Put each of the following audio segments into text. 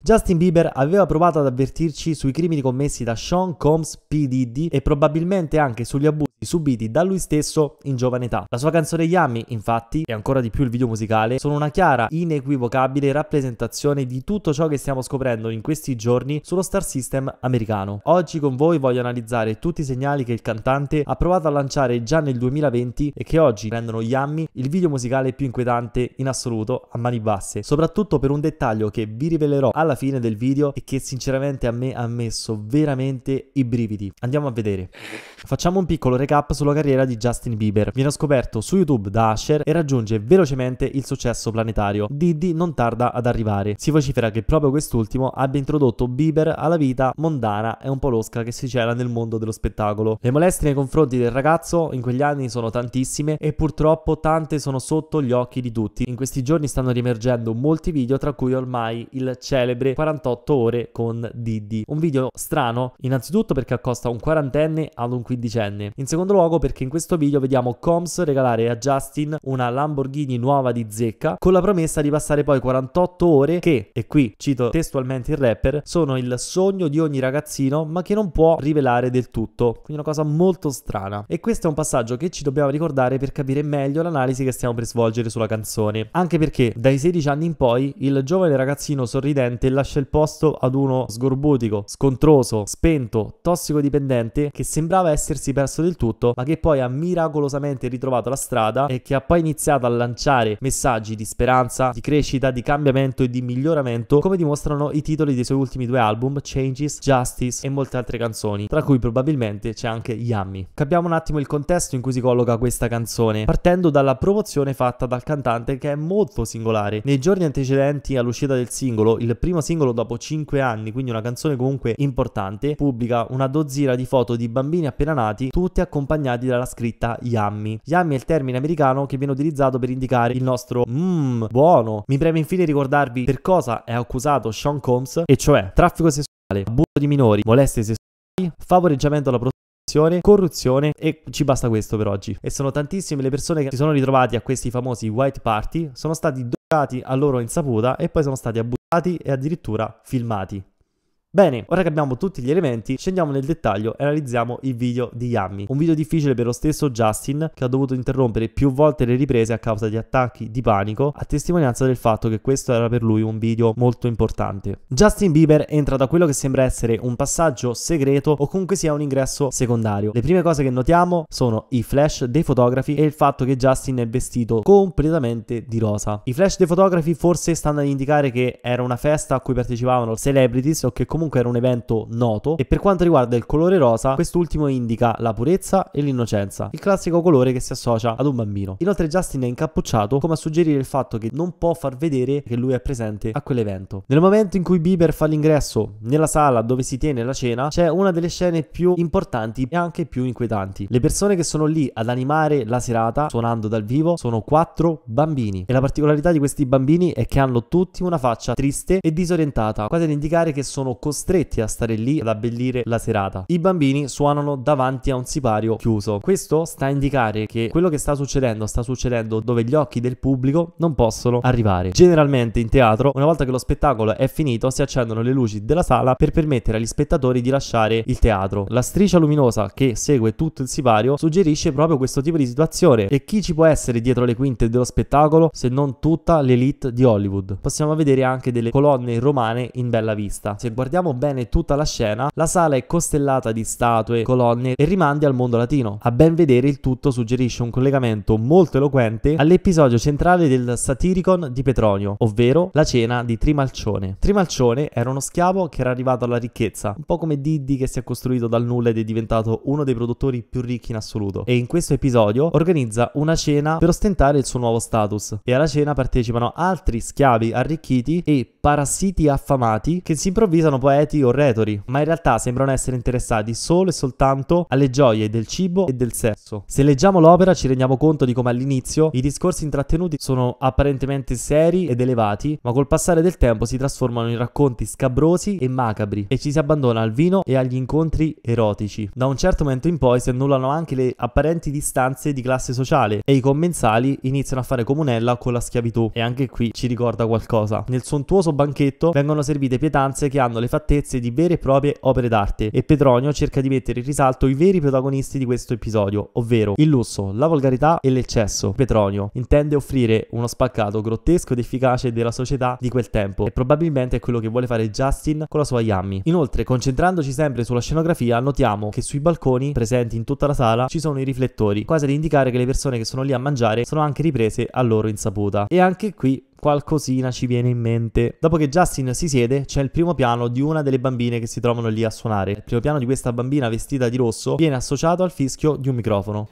Justin Bieber aveva provato ad avvertirci sui crimini commessi da Sean Combs P. Diddy e probabilmente anche sugli abusi subiti da lui stesso in giovane età. La sua canzone Yummy, infatti, e ancora di più il video musicale, sono una chiara, inequivocabile rappresentazione di tutto ciò che stiamo scoprendo in questi giorni sullo star system americano. Oggi con voi voglio analizzare tutti i segnali che il cantante ha provato a lanciare già nel 2020 e che oggi rendono Yummy il video musicale più inquietante in assoluto a mani basse, soprattutto per un dettaglio che vi rivelerò alla alla fine del video e che sinceramente a me ha messo veramente i brividi. Andiamo a vedere. Facciamo un piccolo recap sulla carriera di Justin Bieber. Viene scoperto su YouTube da Asher e raggiunge velocemente il successo planetario. Diddy non tarda ad arrivare. Si vocifera che proprio quest'ultimo abbia introdotto Bieber alla vita mondana e un po' losca che si cela nel mondo dello spettacolo. Le molestie nei confronti del ragazzo in quegli anni sono tantissime e purtroppo tante sono sotto gli occhi di tutti. In questi giorni stanno riemergendo molti video tra cui ormai il celebre celebre 48 ore con Didi. Un video strano, innanzitutto perché accosta un quarantenne ad un quindicenne. In secondo luogo perché in questo video vediamo Combs regalare a Justin una Lamborghini nuova di zecca con la promessa di passare poi 48 ore che, e qui cito testualmente il rapper, sono il sogno di ogni ragazzino ma che non può rivelare del tutto. Quindi una cosa molto strana. E questo è un passaggio che ci dobbiamo ricordare per capire meglio l'analisi che stiamo per svolgere sulla canzone. Anche perché dai 16 anni in poi il giovane ragazzino sorridente e lascia il posto ad uno sgorbutico, scontroso, spento, tossicodipendente che sembrava essersi perso del tutto, ma che poi ha miracolosamente ritrovato la strada e che ha poi iniziato a lanciare messaggi di speranza, di crescita, di cambiamento e di miglioramento, come dimostrano i titoli dei suoi ultimi due album, Changes, Justice e molte altre canzoni, tra cui probabilmente c'è anche Yummy. Capiamo un attimo il contesto in cui si colloca questa canzone, partendo dalla promozione fatta dal cantante che è molto singolare. Nei giorni antecedenti all'uscita del singolo, il primo primo singolo dopo 5 anni, quindi una canzone comunque importante, pubblica una dozzina di foto di bambini appena nati, tutti accompagnati dalla scritta Yummy. Yummy è il termine americano che viene utilizzato per indicare il nostro mmm, buono. Mi preme infine ricordarvi per cosa è accusato Sean Combs, e cioè traffico sessuale, abuso di minori, molestie sessuali, favoreggiamento alla protezione corruzione e ci basta questo per oggi. E sono tantissime le persone che si sono ritrovate a questi famosi white party, sono stati a loro insaputa e poi sono stati abusati e addirittura filmati. Bene, ora che abbiamo tutti gli elementi, scendiamo nel dettaglio e analizziamo il video di Yammy. Un video difficile per lo stesso Justin, che ha dovuto interrompere più volte le riprese a causa di attacchi di panico, a testimonianza del fatto che questo era per lui un video molto importante. Justin Bieber entra da quello che sembra essere un passaggio segreto o comunque sia un ingresso secondario. Le prime cose che notiamo sono i flash dei fotografi e il fatto che Justin è vestito completamente di rosa. I flash dei fotografi forse stanno ad indicare che era una festa a cui partecipavano celebrities o che comunque comunque era un evento noto e per quanto riguarda il colore rosa quest'ultimo indica la purezza e l'innocenza, il classico colore che si associa ad un bambino. Inoltre Justin è incappucciato come a suggerire il fatto che non può far vedere che lui è presente a quell'evento. Nel momento in cui Bieber fa l'ingresso nella sala dove si tiene la cena c'è una delle scene più importanti e anche più inquietanti. Le persone che sono lì ad animare la serata suonando dal vivo sono quattro bambini e la particolarità di questi bambini è che hanno tutti una faccia triste e disorientata, quasi ad indicare che sono costretti a stare lì ad abbellire la serata. I bambini suonano davanti a un sipario chiuso. Questo sta a indicare che quello che sta succedendo sta succedendo dove gli occhi del pubblico non possono arrivare. Generalmente in teatro, una volta che lo spettacolo è finito, si accendono le luci della sala per permettere agli spettatori di lasciare il teatro. La striscia luminosa che segue tutto il sipario suggerisce proprio questo tipo di situazione. E chi ci può essere dietro le quinte dello spettacolo se non tutta l'elite di Hollywood? Possiamo vedere anche delle colonne romane in bella vista. Se guardiamo vediamo bene tutta la scena, la sala è costellata di statue, colonne e rimandi al mondo latino. A ben vedere il tutto suggerisce un collegamento molto eloquente all'episodio centrale del Satiricon di Petronio, ovvero la cena di Trimalcione. Trimalcione era uno schiavo che era arrivato alla ricchezza, un po' come Diddy che si è costruito dal nulla ed è diventato uno dei produttori più ricchi in assoluto. E in questo episodio organizza una cena per ostentare il suo nuovo status. E alla cena partecipano altri schiavi arricchiti e parassiti affamati che si improvvisano poi poeti o retori, ma in realtà sembrano essere interessati solo e soltanto alle gioie del cibo e del sesso. Se leggiamo l'opera ci rendiamo conto di come all'inizio i discorsi intrattenuti sono apparentemente seri ed elevati, ma col passare del tempo si trasformano in racconti scabrosi e macabri e ci si abbandona al vino e agli incontri erotici. Da un certo momento in poi si annullano anche le apparenti distanze di classe sociale e i commensali iniziano a fare comunella con la schiavitù e anche qui ci ricorda qualcosa. Nel sontuoso banchetto vengono servite pietanze che hanno le facce fattezze di vere e proprie opere d'arte e Petronio cerca di mettere in risalto i veri protagonisti di questo episodio, ovvero il lusso, la volgarità e l'eccesso. Petronio intende offrire uno spaccato grottesco ed efficace della società di quel tempo e probabilmente è quello che vuole fare Justin con la sua Yami. Inoltre, concentrandoci sempre sulla scenografia, notiamo che sui balconi presenti in tutta la sala ci sono i riflettori, quasi ad indicare che le persone che sono lì a mangiare sono anche riprese a loro insaputa. E anche qui qualcosina ci viene in mente. Dopo che Justin si siede, c'è il primo piano di una delle bambine che si trovano lì a suonare. Il primo piano di questa bambina vestita di rosso viene associato al fischio di un microfono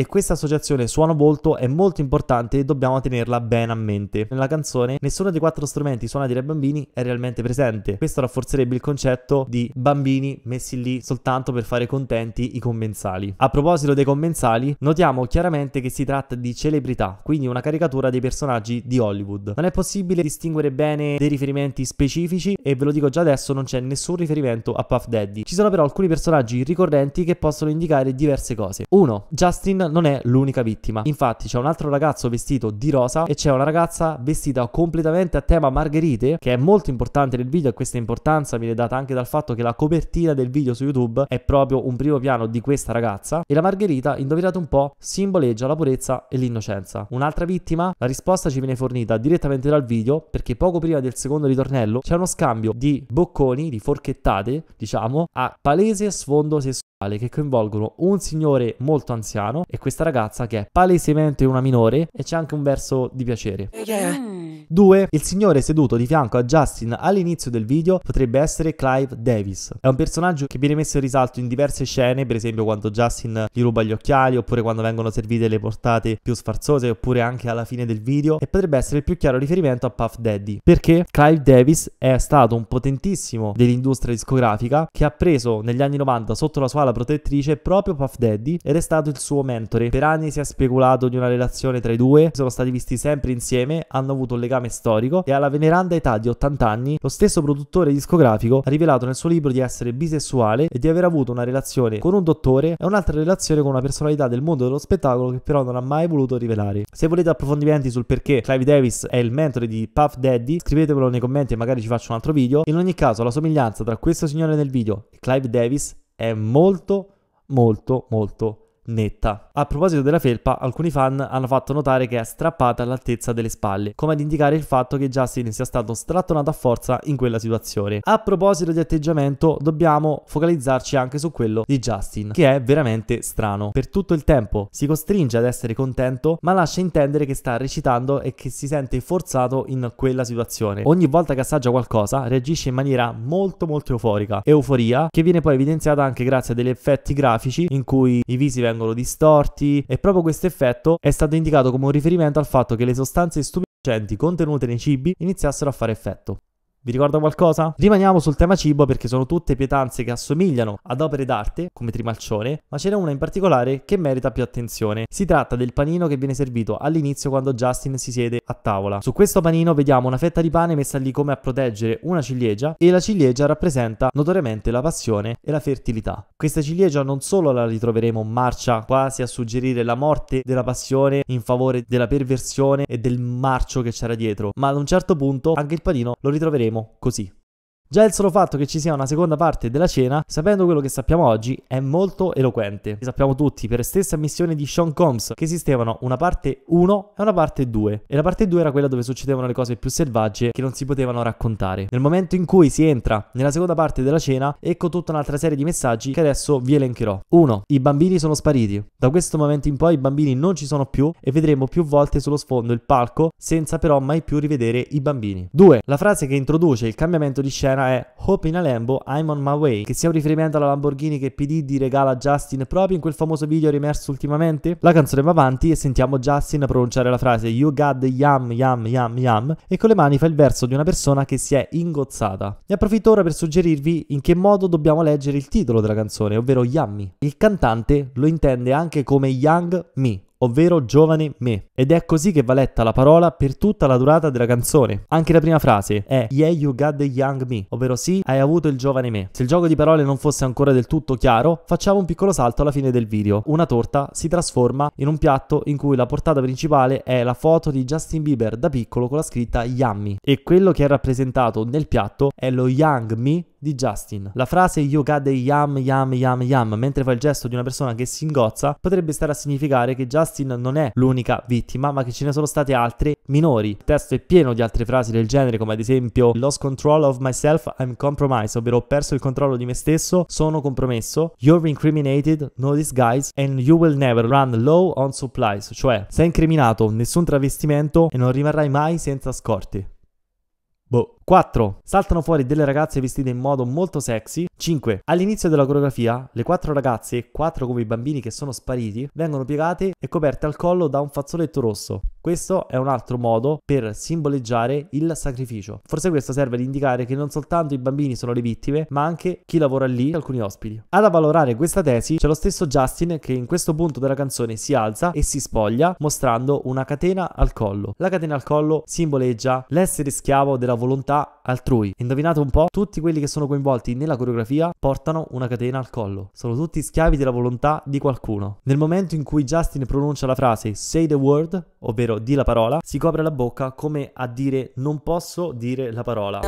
e questa associazione suono-volto è molto importante e dobbiamo tenerla ben a mente. Nella canzone nessuno dei quattro strumenti suonati dai bambini è realmente presente. Questo rafforzerebbe il concetto di bambini messi lì soltanto per fare contenti i commensali. A proposito dei commensali, notiamo chiaramente che si tratta di celebrità, quindi una caricatura dei personaggi di Hollywood. Non è possibile distinguere bene dei riferimenti specifici e ve lo dico già adesso non c'è nessun riferimento a Puff Daddy. Ci sono però alcuni personaggi ricorrenti che possono indicare diverse cose. 1. Justin non è l'unica vittima. Infatti c'è un altro ragazzo vestito di rosa e c'è una ragazza vestita completamente a tema margherite, che è molto importante nel video e questa importanza viene data anche dal fatto che la copertina del video su YouTube è proprio un primo piano di questa ragazza e la margherita, indovinate un po', simboleggia la purezza e l'innocenza. Un'altra vittima? La risposta ci viene fornita direttamente dal video perché poco prima del secondo ritornello c'è uno scambio di bocconi, di forchettate, diciamo, a palese sfondo sessuale che coinvolgono un signore molto anziano e questa ragazza che è palesemente una minore e c'è anche un verso di piacere. 2. Eh, mm. Il signore seduto di fianco a Justin all'inizio del video potrebbe essere Clive Davis. È un personaggio che viene messo in risalto in diverse scene, per esempio quando Justin gli ruba gli occhiali, oppure quando vengono servite le portate più sfarzose, oppure anche alla fine del video, e potrebbe essere il più chiaro riferimento a Puff Daddy, perché Clive Davis è stato un potentissimo dell'industria discografica che ha preso negli anni 90 sotto la sua la protettrice proprio Puff Daddy ed è stato il suo mentore. Per anni si è speculato di una relazione tra i due, sono stati visti sempre insieme, hanno avuto un legame storico e alla veneranda età di 80 anni lo stesso produttore discografico ha rivelato nel suo libro di essere bisessuale e di aver avuto una relazione con un dottore e un'altra relazione con una personalità del mondo dello spettacolo che però non ha mai voluto rivelare. Se volete approfondimenti sul perché Clive Davis è il mentore di Puff Daddy, scrivetemelo nei commenti e magari ci faccio un altro video. In ogni caso la somiglianza tra questo signore nel video e Clive Davis è molto molto molto netta. A proposito della felpa, alcuni fan hanno fatto notare che è strappata all'altezza delle spalle, come ad indicare il fatto che Justin sia stato strattonato a forza in quella situazione. A proposito di atteggiamento, dobbiamo focalizzarci anche su quello di Justin, che è veramente strano. Per tutto il tempo si costringe ad essere contento, ma lascia intendere che sta recitando e che si sente forzato in quella situazione. Ogni volta che assaggia qualcosa, reagisce in maniera molto molto euforica. Euforia che viene poi evidenziata anche grazie a degli effetti grafici in cui i visi vengono vengono distorti e proprio questo effetto è stato indicato come un riferimento al fatto che le sostanze stupefacenti contenute nei cibi iniziassero a fare effetto. Vi ricorda qualcosa? Rimaniamo sul tema cibo perché sono tutte pietanze che assomigliano ad opere d'arte, come Trimalcione, ma ce n'è una in particolare che merita più attenzione. Si tratta del panino che viene servito all'inizio quando Justin si siede a tavola. Su questo panino vediamo una fetta di pane messa lì come a proteggere una ciliegia e la ciliegia rappresenta notoriamente la passione e la fertilità. Questa ciliegia non solo la ritroveremo marcia quasi a suggerire la morte della passione in favore della perversione e del marcio che c'era dietro, ma ad un certo punto anche il panino lo ritroveremo vedremo così. Già il solo fatto che ci sia una seconda parte della cena, sapendo quello che sappiamo oggi, è molto eloquente. Sappiamo tutti per stessa missione di Sean Combs che esistevano una parte 1 e una parte 2. E la parte 2 era quella dove succedevano le cose più selvagge che non si potevano raccontare. Nel momento in cui si entra nella seconda parte della cena, ecco tutta un'altra serie di messaggi che adesso vi elencherò. 1. I bambini sono spariti. Da questo momento in poi i bambini non ci sono più e vedremo più volte sullo sfondo il palco senza però mai più rivedere i bambini. 2. La frase che introduce il cambiamento di scena scena è Hope in a Lambo, I'm on my way, che sia un riferimento alla Lamborghini che P. Diddy regala a Justin proprio in quel famoso video rimerso ultimamente. La canzone va avanti e sentiamo Justin pronunciare la frase You got the yum yum yum yum e con le mani fa il verso di una persona che si è ingozzata. Ne approfitto ora per suggerirvi in che modo dobbiamo leggere il titolo della canzone, ovvero Yummy. Il cantante lo intende anche come Young Me, ovvero giovane me. Ed è così che va letta la parola per tutta la durata della canzone. Anche la prima frase è Yeah, you got the young me, ovvero sì, hai avuto il giovane me. Se il gioco di parole non fosse ancora del tutto chiaro, facciamo un piccolo salto alla fine del video. Una torta si trasforma in un piatto in cui la portata principale è la foto di Justin Bieber da piccolo con la scritta Yummy. E quello che è rappresentato nel piatto è lo young me di Justin. La frase Yogade yam yam yam yam mentre fa il gesto di una persona che si ingozza potrebbe stare a significare che Justin non è l'unica vittima ma che ce ne sono state altre minori. Il testo è pieno di altre frasi del genere come ad esempio Lost control of myself, I'm compromised, ovvero ho perso il controllo di me stesso, sono compromesso, you're incriminated, no disguise and you will never run low on supplies, cioè sei incriminato, nessun travestimento e non rimarrai mai senza scorte. Boh. 4. Saltano fuori delle ragazze vestite in modo molto sexy. 5. All'inizio della coreografia, le quattro ragazze, quattro come i bambini che sono spariti, vengono piegate e coperte al collo da un fazzoletto rosso. Questo è un altro modo per simboleggiare il sacrificio. Forse questo serve ad indicare che non soltanto i bambini sono le vittime, ma anche chi lavora lì, alcuni ospiti. Ad avvalorare questa tesi c'è lo stesso Justin che in questo punto della canzone si alza e si spoglia mostrando una catena al collo. La catena al collo simboleggia l'essere schiavo della volontà altrui. Indovinate un po', tutti quelli che sono coinvolti nella coreografia portano una catena al collo. Sono tutti schiavi della volontà di qualcuno. Nel momento in cui Justin pronuncia la frase say the word, ovvero di la parola, si copre la bocca come a dire non posso dire la parola.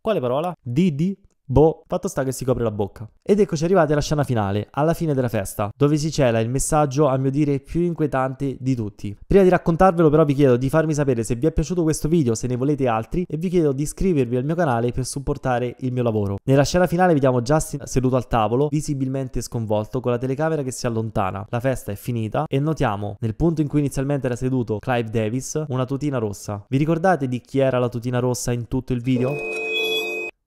Quale parola? Didi Boh, fatto sta che si copre la bocca. Ed eccoci arrivati alla scena finale, alla fine della festa, dove si cela il messaggio a mio dire più inquietante di tutti. Prima di raccontarvelo però vi chiedo di farmi sapere se vi è piaciuto questo video, se ne volete altri e vi chiedo di iscrivervi al mio canale per supportare il mio lavoro. Nella scena finale vediamo Justin seduto al tavolo, visibilmente sconvolto con la telecamera che si allontana. La festa è finita e notiamo nel punto in cui inizialmente era seduto Clive Davis una tutina rossa. Vi ricordate di chi era la tutina rossa in tutto il video?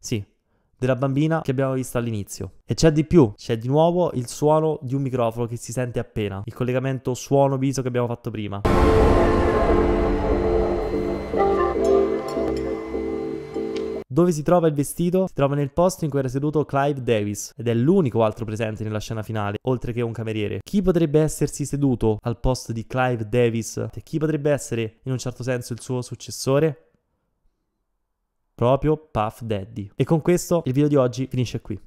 Sì, della bambina che abbiamo visto all'inizio. E c'è di più, c'è di nuovo il suono di un microfono che si sente appena, il collegamento suono-viso che abbiamo fatto prima. Dove si trova il vestito? Si trova nel posto in cui era seduto Clive Davis ed è l'unico altro presente nella scena finale, oltre che un cameriere. Chi potrebbe essersi seduto al posto di Clive Davis? E cioè, chi potrebbe essere in un certo senso il suo successore? proprio Puff Daddy. E con questo il video di oggi finisce qui.